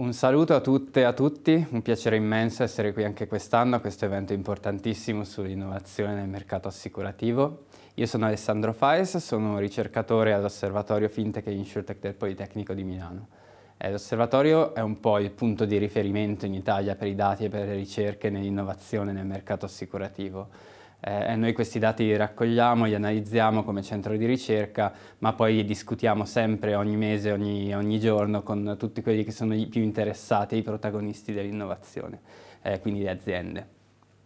Un saluto a tutte e a tutti, un piacere immenso essere qui anche quest'anno a questo evento importantissimo sull'innovazione nel mercato assicurativo. Io sono Alessandro Faes, sono ricercatore all'Osservatorio Fintech e InsurTech del Politecnico di Milano. Eh, l'osservatorio è un po' il punto di riferimento in Italia per i dati e per le ricerche nell'innovazione nel mercato assicurativo eh, noi questi dati li raccogliamo, li analizziamo come centro di ricerca, ma poi li discutiamo sempre, ogni mese, ogni, ogni giorno, con tutti quelli che sono i più interessati, i protagonisti dell'innovazione, eh, quindi le aziende.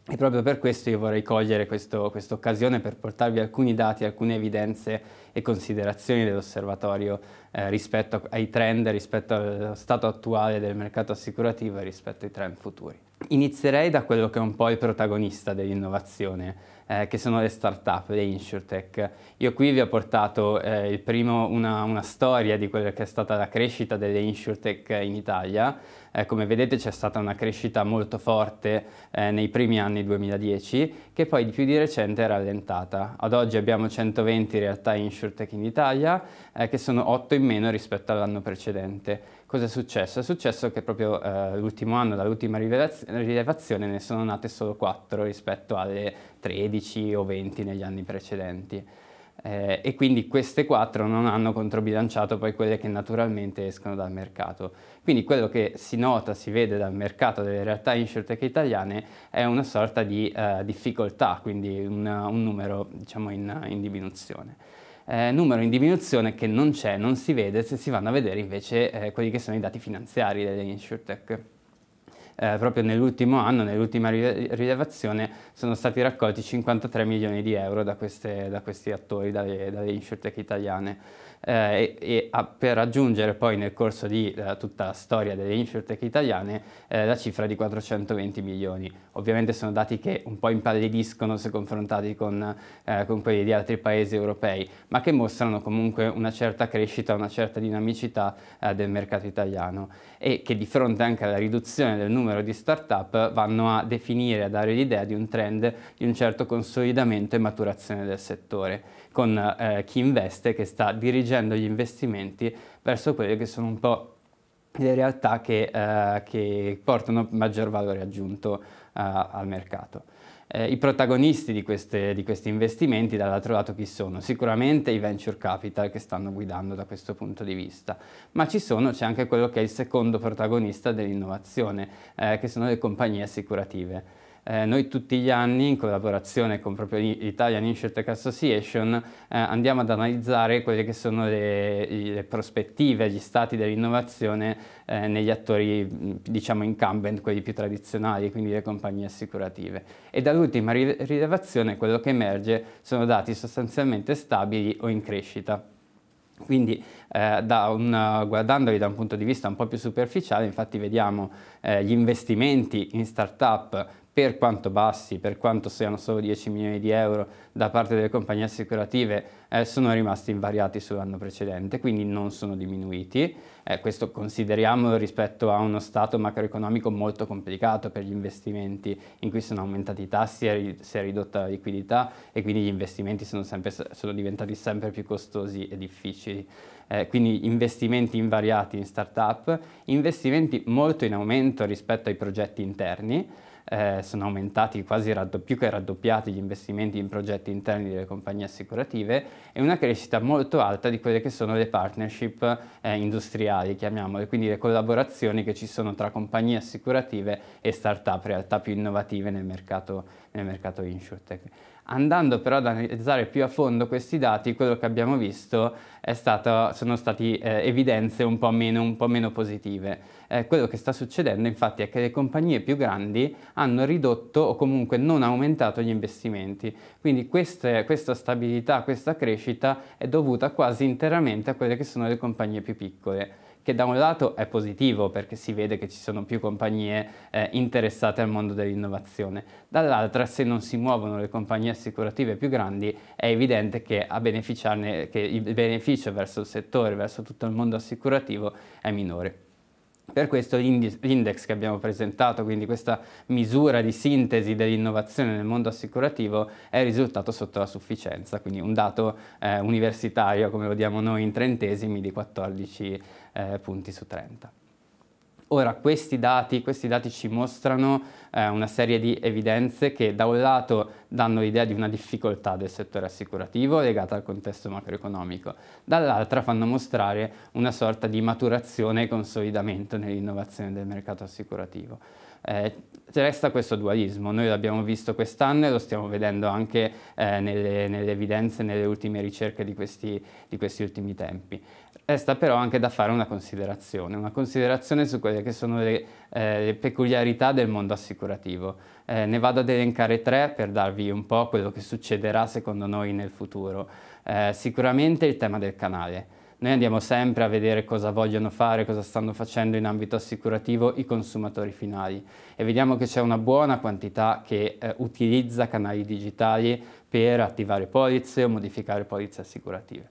E proprio per questo io vorrei cogliere questa occasione per portarvi alcuni dati, alcune evidenze e considerazioni dell'osservatorio eh, rispetto ai trend, rispetto allo stato attuale del mercato assicurativo e rispetto ai trend futuri. Inizierei da quello che è un po' il protagonista dell'innovazione, eh, che sono le startup, le insurtech. Io qui vi ho portato eh, primo, una, una, storia di quella che è stata la crescita delle insurtech in Italia. Eh, come vedete c'è stata una crescita molto forte eh, nei primi anni 2010 che poi di più di recente è rallentata. Ad oggi abbiamo 120 realtà insurtech in Italia eh, che sono 8 in meno rispetto all'anno precedente. Cosa è successo? È successo che proprio eh, l'ultimo anno, dall'ultima rilevazione, ne sono nate solo 4 rispetto alle 13 15 o 20 negli anni precedenti. Eh, e quindi queste quattro non hanno controbilanciato poi quelle che naturalmente escono dal mercato. Quindi quello che si nota, si vede dal mercato delle realtà insurtech italiane è una sorta di eh, difficoltà, quindi una, un, numero diciamo in, in diminuzione. Eh, numero in diminuzione che non c'è, non si vede se si vanno a vedere invece eh, quelli che sono i dati finanziari delle insurtech eh, proprio nell'ultimo anno, nell'ultima rilevazione, sono stati raccolti 53 milioni di euro da, queste, da questi attori, dalle, dalle insurtech italiane eh, e, a, per raggiungere poi nel corso di eh, tutta la storia delle insurtech italiane eh, la cifra di 420 milioni. Ovviamente sono dati che un po' impallidiscono se confrontati con, eh, con quelli di altri paesi europei, ma che mostrano comunque una certa crescita, una certa dinamicità eh, del mercato italiano e che di fronte anche alla riduzione del numero di start-up vanno a definire, a dare l'idea di un trend, di un certo consolidamento e maturazione del settore con eh, chi investe che sta dirigendo gli investimenti verso quelle che sono un po' le realtà che, eh, che portano maggior valore aggiunto eh, al mercato. Eh, I protagonisti di, queste, di, questi investimenti dall'altro lato chi sono? Sicuramente i venture capital che stanno guidando da questo punto di vista, ma ci sono, c'è anche quello che è il secondo protagonista dell'innovazione, eh, che sono le compagnie assicurative. Eh, noi tutti gli anni, in collaborazione con proprio Italian Insurtech Association, eh, andiamo ad analizzare quelle che sono le, le prospettive, gli stati dell'innovazione eh, negli attori, diciamo, incumbent, quelli più tradizionali, quindi le compagnie assicurative. E dall'ultima rilevazione quello che emerge sono dati sostanzialmente stabili o in crescita. Quindi eh, da un, guardandoli da un punto di vista un po' più superficiale, infatti vediamo eh, gli investimenti in start-up per quanto bassi, per quanto siano solo 10 milioni di euro da parte delle compagnie assicurative, eh, sono rimasti invariati sull'anno precedente, quindi non sono diminuiti. Eh, questo consideriamo rispetto a uno stato macroeconomico molto complicato per gli investimenti, in cui sono aumentati i tassi, e si è ridotta la liquidità e quindi gli investimenti sono, sempre, sono diventati sempre più costosi e difficili eh, quindi investimenti invariati in startup, investimenti molto in aumento rispetto ai progetti interni, eh, sono aumentati quasi più che raddoppiati gli investimenti in progetti interni delle compagnie assicurative e una crescita molto alta di quelle che sono le partnership eh, industriali, chiamiamole, quindi le collaborazioni che ci sono tra compagnie assicurative e start-up, realtà più innovative nel mercato, nel mercato insurtech. Andando però ad analizzare più a fondo questi dati, quello che abbiamo visto è stato, sono state eh, evidenze un po' meno, un po meno positive. Eh, quello che sta succedendo infatti è che le compagnie più grandi hanno ridotto o comunque non aumentato gli investimenti, quindi queste, questa stabilità, questa crescita è dovuta quasi interamente a quelle che sono le compagnie più piccole che da un lato è positivo perché si vede che ci sono più compagnie eh, interessate al mondo dell'innovazione, dall'altra se non si muovono le compagnie assicurative più grandi è evidente che, che il beneficio verso il settore, verso tutto il mondo assicurativo è minore. Per questo l'index che abbiamo presentato, quindi questa misura di sintesi dell'innovazione nel mondo assicurativo, è risultato sotto la sufficienza, quindi un dato eh, universitario, come lo diamo noi in trentesimi, di 14 eh, punti su 30. Ora, questi dati, questi dati ci mostrano eh, una serie di evidenze che da un lato danno l'idea di una difficoltà del settore assicurativo legata al contesto macroeconomico, dall'altra fanno mostrare una sorta di maturazione e consolidamento nell'innovazione del mercato assicurativo. Eh, resta questo dualismo, noi l'abbiamo visto quest'anno e lo stiamo vedendo anche eh, nelle, nelle, evidenze, nelle ultime ricerche di questi, di questi ultimi tempi. Resta però anche da fare una considerazione, una considerazione su quelle che sono le, eh, le peculiarità del mondo assicurativo. Eh, ne vado ad elencare tre per darvi di un po' quello che succederà secondo noi nel futuro. Eh, sicuramente il tema del canale. Noi andiamo sempre a vedere cosa vogliono fare, cosa stanno facendo in ambito assicurativo i consumatori finali e vediamo che c'è una buona quantità che eh, utilizza canali digitali per attivare polizze o modificare polizze assicurative.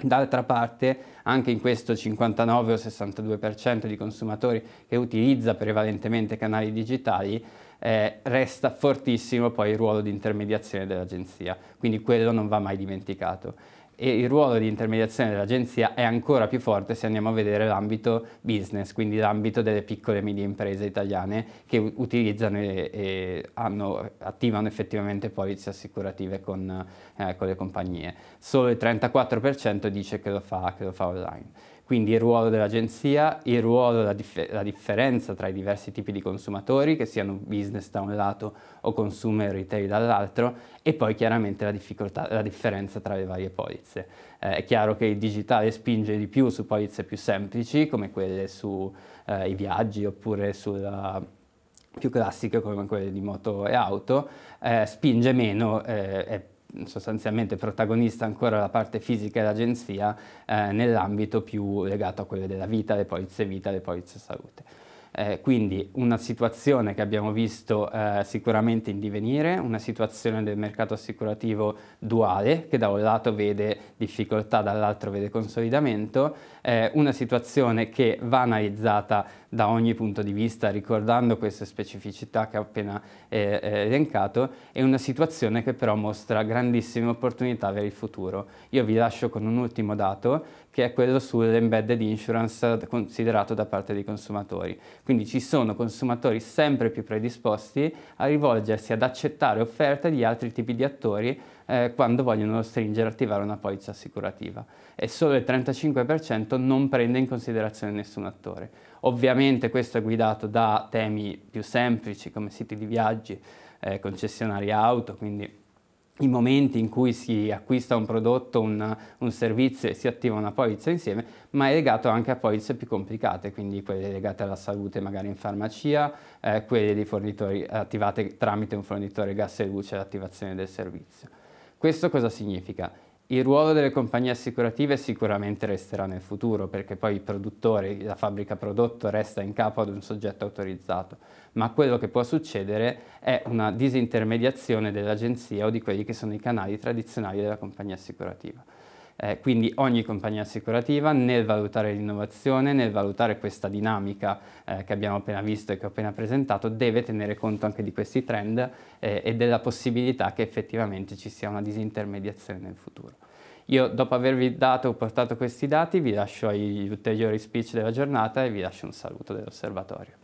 D'altra parte, anche in questo 59 o 62% di consumatori che utilizza prevalentemente canali digitali, eh, resta fortissimo poi il ruolo di intermediazione dell'agenzia, quindi quello non va mai dimenticato e il ruolo di intermediazione dell'agenzia è ancora più forte se andiamo a vedere l'ambito business, quindi l'ambito delle piccole e medie imprese italiane che utilizzano e, e hanno, attivano effettivamente polizze assicurative con, eh, con, le compagnie. Solo il 34% dice che lo fa, che lo fa online. Quindi il ruolo dell'agenzia, il ruolo, la, dif la differenza tra i diversi tipi di consumatori, che siano business da un lato o consumer retail dall'altro, e poi chiaramente la, la, differenza tra le varie polizze. Eh, è chiaro che il digitale spinge di più su polizze più semplici, come quelle sui eh, viaggi oppure sulla più classiche come quelle di moto e auto, eh, spinge meno, eh, è sostanzialmente protagonista ancora la parte fisica dell'agenzia eh, nell'ambito più legato a quelle della vita, le polizze vita, le polizze salute. Eh, quindi una situazione che abbiamo visto eh, sicuramente in divenire, una situazione del mercato assicurativo duale che da un lato vede difficoltà, dall'altro vede consolidamento, eh, una situazione che va analizzata da ogni punto di vista, ricordando queste specificità che ho appena eh, eh, elencato, è una situazione che però mostra grandissime opportunità per il futuro. Io vi lascio con un ultimo dato, che è quello sull'embedded insurance considerato da parte dei consumatori. Quindi ci sono consumatori sempre più predisposti a rivolgersi ad accettare offerte di altri tipi di attori eh, quando vogliono stringere attivare una polizza assicurativa e solo il 35% non prende in considerazione nessun attore. Ovviamente questo è guidato da temi più semplici come siti di viaggi, eh, concessionari auto, quindi i momenti in cui si acquista un prodotto, un, un, servizio e si attiva una polizza insieme, ma è legato anche a polizze più complicate, quindi quelle legate alla salute magari in farmacia, eh, quelle di fornitori attivate tramite un fornitore gas e luce l'attivazione del servizio. Questo cosa significa? Il ruolo delle compagnie assicurative sicuramente resterà nel futuro, perché poi il produttore, la fabbrica prodotto resta in capo ad un soggetto autorizzato, ma quello che può succedere è una disintermediazione dell'agenzia o di quelli che sono i canali tradizionali della compagnia assicurativa. Eh, quindi ogni compagnia assicurativa nel valutare l'innovazione, nel valutare questa dinamica eh, che abbiamo appena visto e che ho appena presentato, deve tenere conto anche di questi trend eh, e della possibilità che effettivamente ci sia una disintermediazione nel futuro. Io dopo avervi dato o portato questi dati vi lascio agli ulteriori speech della giornata e vi lascio un saluto dell'osservatorio.